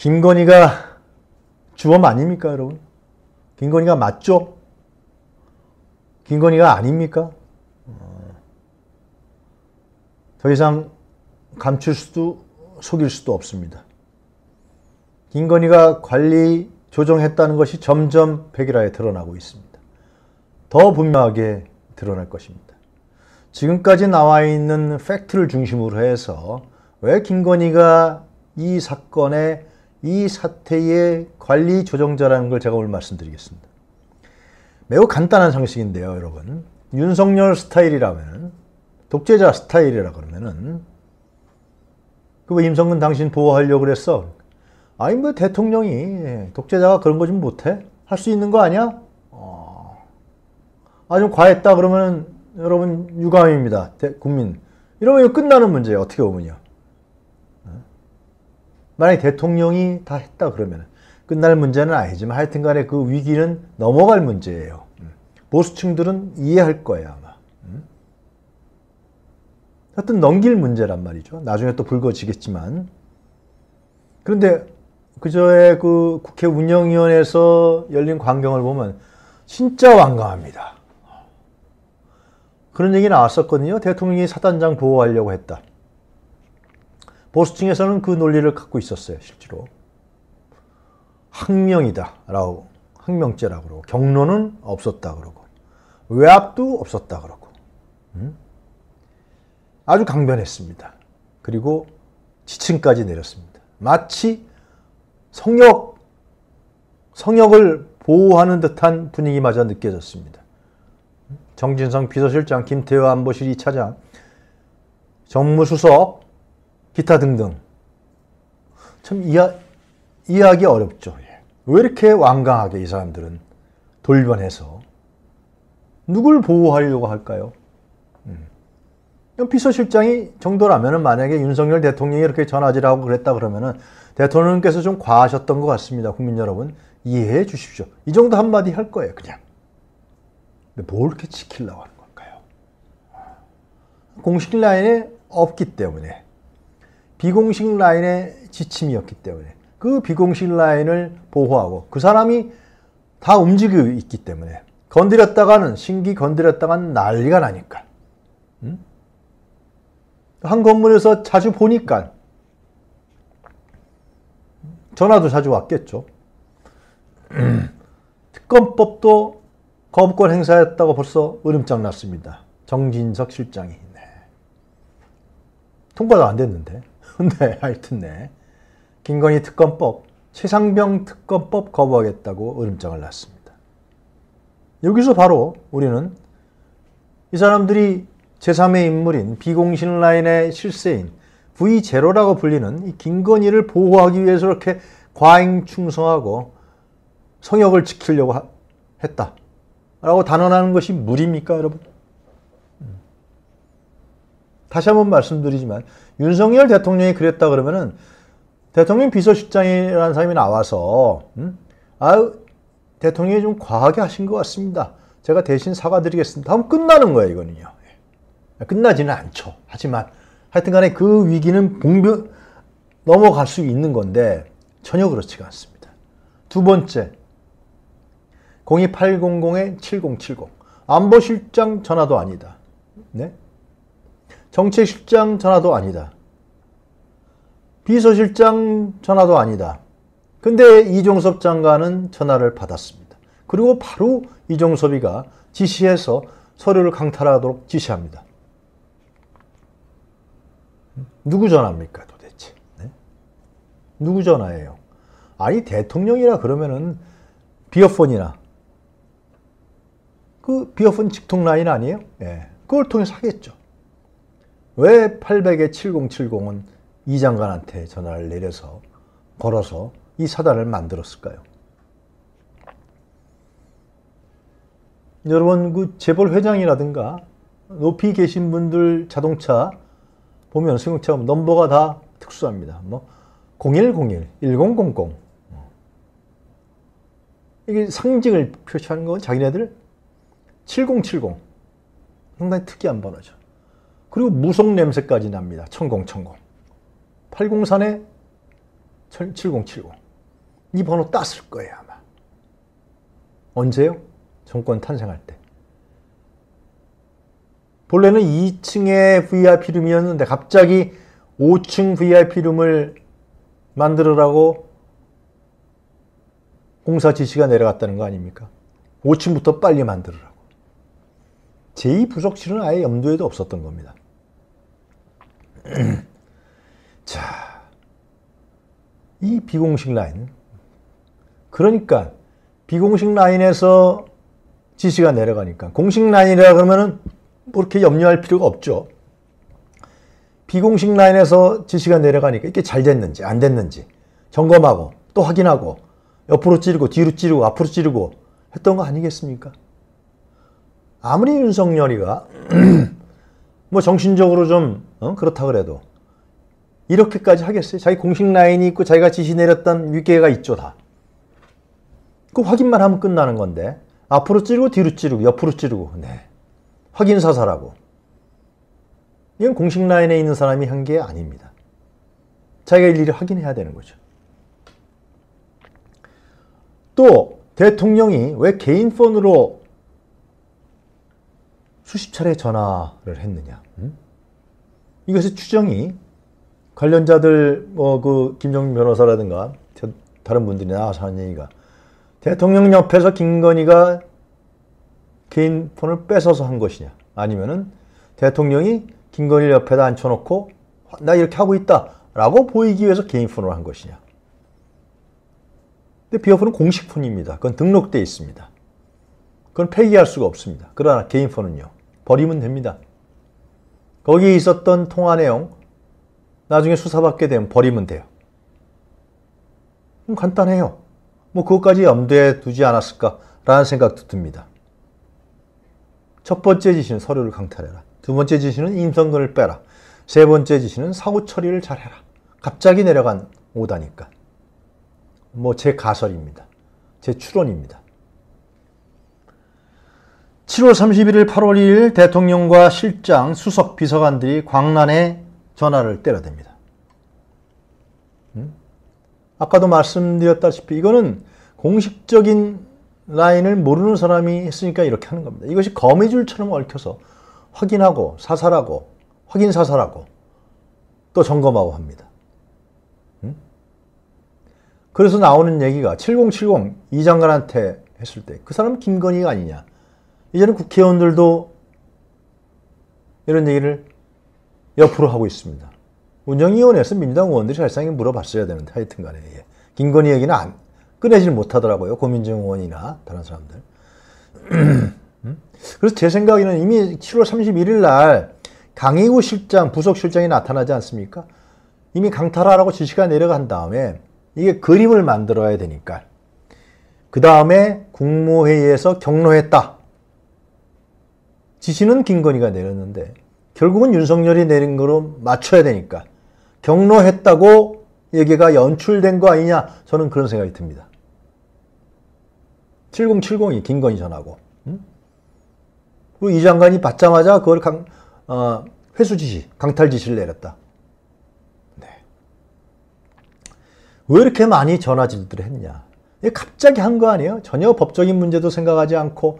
김건희가 주범 아닙니까, 여러분? 김건희가 맞죠? 김건희가 아닙니까? 어. 더 이상 감출 수도 속일 수도 없습니다. 김건희가 관리 조정했다는 것이 점점 백일하에 드러나고 있습니다. 더 분명하게 드러날 것입니다. 지금까지 나와 있는 팩트를 중심으로 해서 왜 김건희가 이 사건에 이 사태의 관리 조정자라는 걸 제가 오늘 말씀드리겠습니다. 매우 간단한 상식인데요, 여러분. 윤석열 스타일이라면, 독재자 스타일이라 그러면은, 그왜 임성근 당신 보호하려고 그랬어? 아니, 뭐 대통령이, 예, 독재자가 그런 거 좀 못해? 할 수 있는 거 아니야? 어. 아, 좀 과했다 그러면은, 여러분, 유감입니다. 대, 국민. 이러면 끝나는 문제예요, 어떻게 보면요. 만약에 대통령이 다 했다 그러면 끝날 문제는 아니지만 하여튼 간에 그 위기는 넘어갈 문제예요. 음. 보수층들은 이해할 거예요 아마. 음. 하여튼 넘길 문제란 말이죠. 나중에 또 불거지겠지만. 그런데 그저의 그 국회 운영위원회에서 열린 광경을 보면 진짜 완강합니다. 그런 얘기 나왔었거든요. 대통령이 사단장 보호하려고 했다. 보수층에서는 그 논리를 갖고 있었어요, 실제로. 학명이다라고, 학명죄라고 그러고, 경로는 없었다 그러고, 외압도 없었다 그러고, 음? 아주 강변했습니다. 그리고 지층까지 내렸습니다. 마치 성역, 성역을 보호하는 듯한 분위기마저 느껴졌습니다. 정진성 비서실장, 김태호 안보실 2차장, 정무수석, 기타 등등. 참 이야, 이해하기 어렵죠. 예. 왜 이렇게 완강하게 이 사람들은 돌변해서 누굴 보호하려고 할까요? 음. 피서실장이 정도라면 만약에 윤석열 대통령이 이렇게 전화질하고 그랬다 그러면 대통령께서 좀 과하셨던 것 같습니다. 국민 여러분 이해해 주십시오. 이 정도 한마디 할 거예요. 그냥. 근데 뭘 이렇게 지키려고 하는 걸까요? 아, 공식 라인에 없기 때문에 비공식 라인의 지침이었기 때문에 그 비공식 라인을 보호하고 그 사람이 다 움직이고 있기 때문에 건드렸다가는 신기 건드렸다가는 난리가 나니까 음? 한 건물에서 자주 보니까 전화도 자주 왔겠죠. 특검법도 거부권 행사했다고 벌써 으름장 났습니다. 정진석 실장이. 네. 통과도 안 됐는데. 근 네, 하여튼 네. 김건희 특검법, 최상병 특검법 거부하겠다고 으름장을 났습니다 여기서 바로 우리는 이 사람들이 제3의 인물인 비공신 라인의 실세인 V0라고 불리는 이 김건희를 보호하기 위해서 이렇게 과잉 충성하고 성역을 지키려고 하, 했다. 라고 단언하는 것이 무리입니까, 여러분? 다시 한번 말씀드리지만 윤석열 대통령이 그랬다 그러면은 대통령 비서실장이라는 사람이 나와서 음? 아 대통령이 좀 과하게 하신 것 같습니다. 제가 대신 사과드리겠습니다. 하면 끝나는 거예요 이거는요. 예. 끝나지는 않죠. 하지만 하여튼간에 그 위기는 봉변 넘어갈 수 있는 건데 전혀 그렇지가 않습니다. 두 번째 0 2 8 0 0 7070 안보실장 전화도 아니다. 네? 정책실장 전화도 아니다. 비서실장 전화도 아니다. 근데 이종섭 장관은 전화를 받았습니다. 그리고 바로 이종섭이가 지시해서 서류를 강탈하도록 지시합니다. 누구 전화입니까 도대체? 네? 누구 전화예요? 아니 대통령이라 그러면은 비어폰이나 그 비어폰 직통 라인 아니에요? 예. 그걸 통해서 하겠죠. 왜 800에 7070은 이장관한테 전화를 내려서 걸어서 이 사단을 만들었을까요? 여러분 그 재벌 회장이라든가 높이 계신 분들 자동차 보면 승용차 넘버가 다 특수합니다. 뭐 0101, 1000 이게 상징을 표시하는 건 자기네들 7070 상당히 특이한 번호죠. 그리고 무속 냄새까지 납니다. 천0천0 803에 7070. 이 번호 땄을 거예요, 아마. 언제요? 정권 탄생할 때. 본래는 2층에 VIP룸이었는데 갑자기 5층 VIP룸을 만들으라고 공사 지시가 내려갔다는 거 아닙니까? 5층부터 빨리 만들으라고. 제2부속실은 아예 염두에도 없었던 겁니다. 자, 이 비공식 라인. 그러니까 비공식 라인에서 지시가 내려가니까 공식 라인이라 그러면은 뭐 이렇게 염려할 필요가 없죠. 비공식 라인에서 지시가 내려가니까 이게 잘 됐는지 안 됐는지 점검하고 또 확인하고 옆으로 찌르고 뒤로 찌르고 앞으로 찌르고 했던 거 아니겠습니까? 아무리 윤석열이가 뭐 정신적으로 좀 어? 그렇다 그래도 이렇게까지 하겠어요? 자기 공식 라인이 있고 자기가 지시 내렸던 위계가 있죠 다. 그 확인만 하면 끝나는 건데 앞으로 찌르고 뒤로 찌르고 옆으로 찌르고 네 확인 사살하고 이건 공식 라인에 있는 사람이 한 게 아닙니다. 자기가 일일이 확인해야 되는 거죠. 또 대통령이 왜 개인 폰으로 수십 차례 전화를 했느냐. 음? 이것의 추정이 관련자들 뭐 그 김정민 변호사라든가 다른 분들이 나와서 는 얘기가 대통령 옆에서 김건희가 개인 폰을 뺏어서 한 것이냐 아니면은 대통령이 김건희 옆에다 앉혀놓고 나 이렇게 하고 있다라고 보이기 위해서 개인 폰으한 것이냐. 근데 비어폰은 공식 폰입니다. 그건 등록돼 있습니다. 그건 폐기할 수가 없습니다. 그러나 개인 폰은요. 버리면 됩니다. 거기 있었던 통화 내용 나중에 수사받게 되면 버리면 돼요. 그 간단해요. 뭐 그것까지 염두에 두지 않았을까라는 생각도 듭니다. 첫 번째 지시는 서류를 강탈해라. 두 번째 지시는 임성근을 빼라. 세 번째 지시는 사고 처리를 잘해라. 갑자기 내려간 오다니까. 뭐 제 가설입니다. 제 추론입니다. 7월 31일 8월 2일 대통령과 실장, 수석, 비서관들이 광란에 전화를 때려댑니다. 음? 아까도 말씀드렸다시피 이거는 공식적인 라인을 모르는 사람이 했으니까 이렇게 하는 겁니다. 이것이 거미줄처럼 얽혀서 확인하고 사살하고 확인 사살하고 또 점검하고 합니다. 음? 그래서 나오는 얘기가 7070 이장관한테 했을 때 그 사람 김건희가 아니냐. 이제는 국회의원들도 이런 얘기를 옆으로 하고 있습니다. 운영위원회에서 민주당 의원들이 사실상 물어봤어야 되는데 하여튼간에 예. 김건희 얘기는 안, 꺼내질 못하더라고요. 고민정 의원이나 다른 사람들. 음? 그래서 제 생각에는 이미 7월 31일 날 강의구 실장, 부속실장이 나타나지 않습니까? 이미 강탈하라고 지시가 내려간 다음에 이게 그림을 만들어야 되니까 그 다음에 국무회의에서 경로했다. 지시는 김건희가 내렸는데 결국은 윤석열이 내린 거로 맞춰야 되니까 경로했다고 얘기가 연출된 거 아니냐 저는 그런 생각이 듭니다. 7070이 김건희 전하고 음? 이 장관이 받자마자 그걸 강, 어, 회수 지시, 강탈 지시를 내렸다. 네. 왜 이렇게 많이 전화질들을 했냐? 갑자기 한 거 아니에요? 전혀 법적인 문제도 생각하지 않고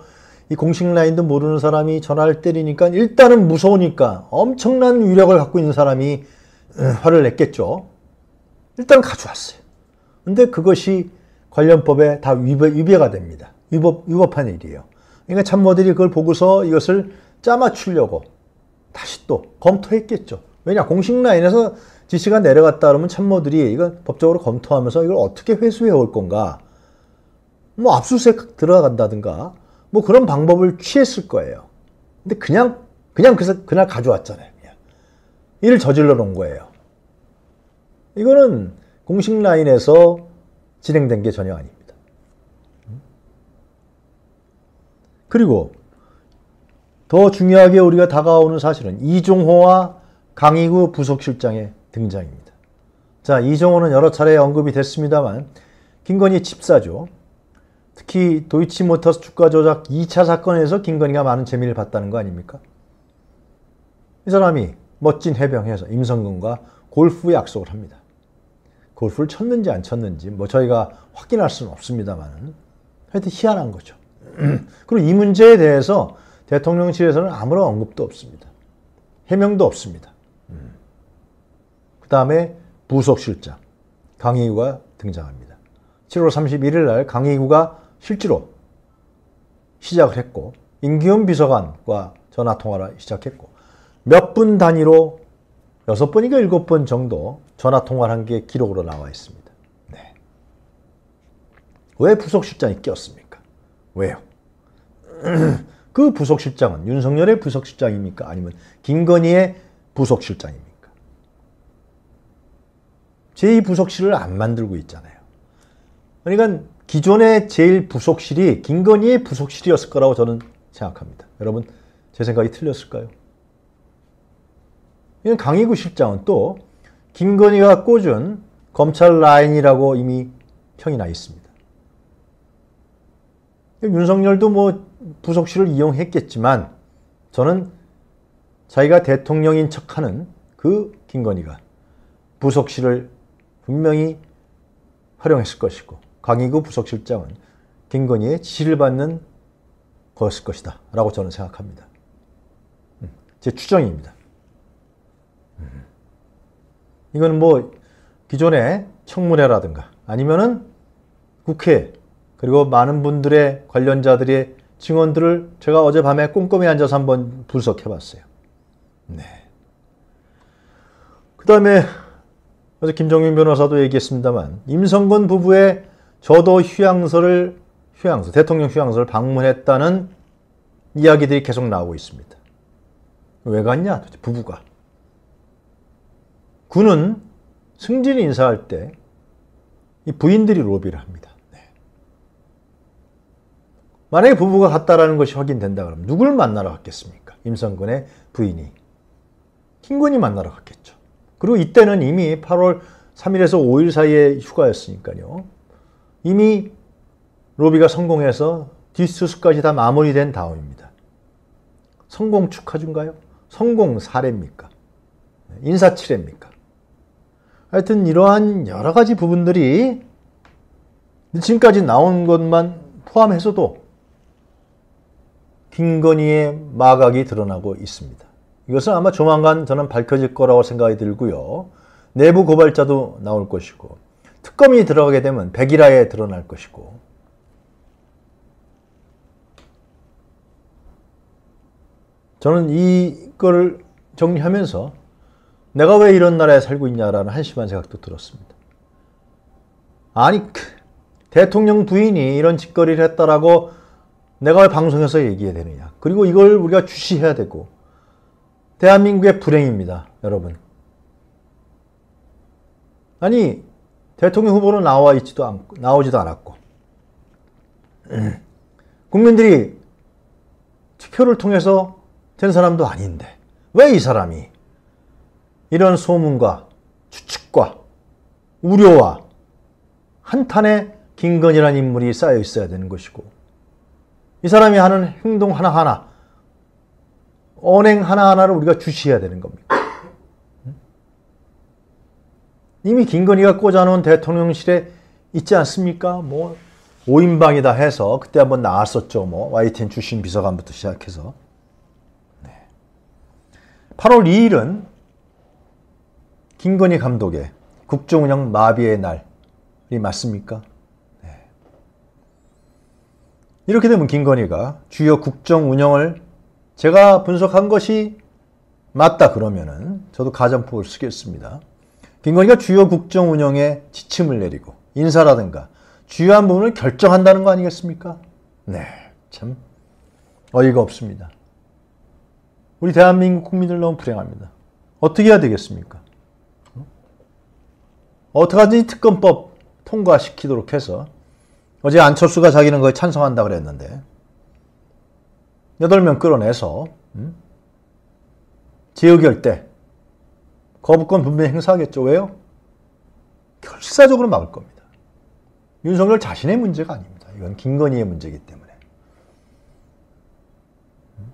이 공식 라인도 모르는 사람이 전화를 때리니까 일단은 무서우니까 엄청난 위력을 갖고 있는 사람이 어, 화를 냈겠죠. 일단 가져왔어요. 근데 그것이 관련법에 다 위배, 가 됩니다. 위법, 위법한 일이에요. 그러니까 참모들이 그걸 보고서 이것을 짜맞추려고 다시 또 검토했겠죠. 왜냐, 공식 라인에서 지시가 내려갔다 그러면 참모들이 이건 법적으로 검토하면서 이걸 어떻게 회수해 올 건가. 뭐 압수수색 들어간다든가 뭐 그런 방법을 취했을 거예요. 근데 그냥 그냥 그래서 그날 가져왔잖아요. 그냥. 일을 저질러 놓은 거예요. 이거는 공식 라인에서 진행된 게 전혀 아닙니다. 그리고 더 중요하게 우리가 다가오는 사실은 이종호와 강희구 부속실장의 등장입니다. 자, 이종호는 여러 차례 언급이 됐습니다만 김건희 집사죠. 특히 도이치모터스 주가 조작 2차 사건에서 김건희가 많은 재미를 봤다는 거 아닙니까? 이 사람이 멋진 해병해서 임성근과 골프 약속을 합니다. 골프를 쳤는지 안 쳤는지 뭐 저희가 확인할 수는 없습니다만 하여튼 희한한 거죠. 그리고 이 문제에 대해서 대통령실에서는 아무런 언급도 없습니다. 해명도 없습니다. 음. 그 다음에 부속실장 강희우가 등장합니다. 7월 31일 날 강의구가 실제로 시작을 했고 임기훈 비서관과 전화 통화를 시작했고 몇 분 단위로 6번인가 7번 정도 전화 통화를 한 게 기록으로 나와 있습니다. 네. 왜 부속실장이 꼈습니까? 왜요? 그 부속실장은 윤석열의 부속실장입니까? 아니면 김건희의 부속실장입니까? 제2부속실을 안 만들고 있잖아요. 그러니까 기존의 제일 부속실이 김건희의 부속실이었을 거라고 저는 생각합니다. 여러분 제 생각이 틀렸을까요? 이건 강의구 실장은 또 김건희가 꽂은 검찰 라인이라고 이미 평이 나 있습니다. 윤석열도 뭐 부속실을 이용했겠지만 저는 자기가 대통령인 척하는 그 김건희가 부속실을 분명히 활용했을 것이고 강희구부석실장은 김건희의 지시를 받는 것일 것이다 라고 저는 생각합니다. 음, 제 추정입니다. 음. 이건 뭐 기존의 청문회라든가 아니면은 국회 그리고 많은 분들의 관련자들의 증언들을 제가 어젯밤에 꼼꼼히 앉아서 한번 분석해 봤어요. 네. 그 다음에 어제 김정윤 변호사도 얘기했습니다만 임성근 부부의 저도 휴양소를 휴양소 대통령 휴양소를 방문했다는 이야기들이 계속 나오고 있습니다. 왜 갔냐? 부부가. 군은 승진 인사할 때 이 부인들이 로비를 합니다. 네. 만약에 부부가 갔다라는 것이 확인된다 그러면 누굴 만나러 갔겠습니까? 임성근의 부인이. 킹군이 만나러 갔겠죠. 그리고 이때는 이미 8월 3일에서 5일 사이에 휴가였으니까요. 이미 로비가 성공해서 뒷수습까지 다 마무리된 다음입니다. 성공 축하준가요? 성공 사례입니까? 인사치레입니까? 하여튼 이러한 여러 가지 부분들이 지금까지 나온 것만 포함해서도 김건희의 마각이 드러나고 있습니다. 이것은 아마 조만간 저는 밝혀질 거라고 생각이 들고요. 내부 고발자도 나올 것이고 특검이 들어가게 되면 백일화에 드러날 것이고 저는 이걸 정리하면서 내가 왜 이런 나라에 살고 있냐라는 한심한 생각도 들었습니다. 아니 대통령 부인이 이런 짓거리를 했다라고 내가 왜 방송에서 얘기해야 되느냐. 그리고 이걸 우리가 주시해야 되고 대한민국의 불행입니다. 여러분. 아니 대통령 후보로 나와 있지도 않 나오지도 않았고. 예. 국민들이 투표를 통해서 된 사람도 아닌데, 왜 이 사람이 이런 소문과 추측과 우려와 한탄에 김건이라는 인물이 쌓여 있어야 되는 것이고, 이 사람이 하는 행동 하나하나, 언행 하나하나를 우리가 주시해야 되는 겁니다. 이미 김건희가 꽂아놓은 대통령실에 있지 않습니까? 뭐 5인방이다 해서 그때 한번 나왔었죠. 뭐 YTN 출신 비서관부터 시작해서. 네. 8월 2일은 김건희 감독의 국정운영 마비의 날이 맞습니까? 네. 이렇게 되면 김건희가 주요 국정운영을 제가 분석한 것이 맞다 그러면은 저도 가정법을 쓰겠습니다. 빈건이가 그러니까 주요 국정 운영에 지침을 내리고 인사라든가 주요한 부분을 결정한다는 거 아니겠습니까? 네, 참 어이가 없습니다. 우리 대한민국 국민들 너무 불행합니다. 어떻게 해야 되겠습니까? 어떻게든지 특검법 통과시키도록 해서 어제 안철수가 자기는 거에 찬성한다 그랬는데 8명 끌어내서 음? 재의결 때 거부권 분명히 행사하겠죠. 왜요? 결사적으로 막을 겁니다. 윤석열 자신의 문제가 아닙니다. 이건 김건희의 문제이기 때문에. 음?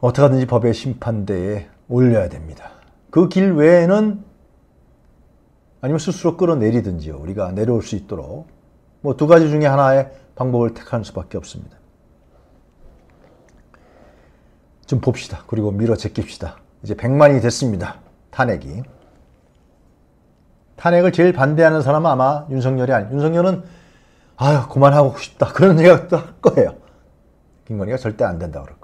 어떻게 하든지 법의 심판대에 올려야 됩니다. 그 길 외에는 아니면 스스로 끌어내리든지요. 우리가 내려올 수 있도록 뭐 두 가지 중에 하나의 방법을 택할 수밖에 없습니다. 좀 봅시다. 그리고 밀어 제낍시다. 이제 100만이 됐습니다. 탄핵이. 탄핵을 제일 반대하는 사람은 아마 윤석열이 아니 윤석열은 아유 그만하고 싶다 그런 생각도 할 거예요. 김건희가 절대 안 된다 그럴 거예요.